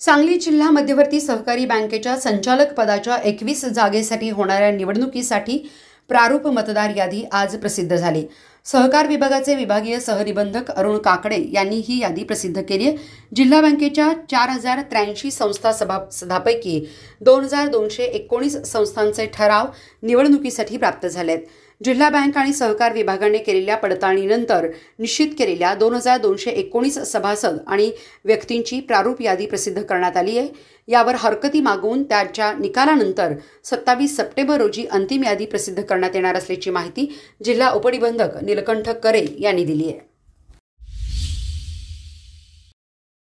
सांगली जिल्हा मध्यवर्ती सहकारी बँकेच्या संचालक पदाच्या एकवीस जागेसाठी होणाऱ्या निवडणुकीसाठी प्रारूप मतदार यादी आज प्रसिद्ध झाली सहकार विभागाचे विभागीय सहनिबंधक अरुण काकडे यांनी ही यादी प्रसिद्ध केली आहे जिल्हा बँकेच्या चार हजार त्र्याऐंशी संस्था सभा सभापैकी दोन हजार दोनशे एकोणीस संस्थांचे ठराव निवडणुकीसाठी प्राप्त झाले आहेत जिल्हा बँक आणि सहकार विभागाने केलेल्या पडताळणीनंतर निश्चित केलेल्या दोन हजार दोनशे एकोणीस सभासद आणि व्यक्तींची प्रारूप यादी प्रसिद्ध करण्यात आली आहे यावर हरकती मागवून त्याच्या निकालानंतर सत्तावीस सप्टेंबर रोजी अंतिम यादी प्रसिद्ध करण्यात येणार असल्याची माहिती जिल्हा उपनिबंधक निलकंठ करे यांनी दिली आहे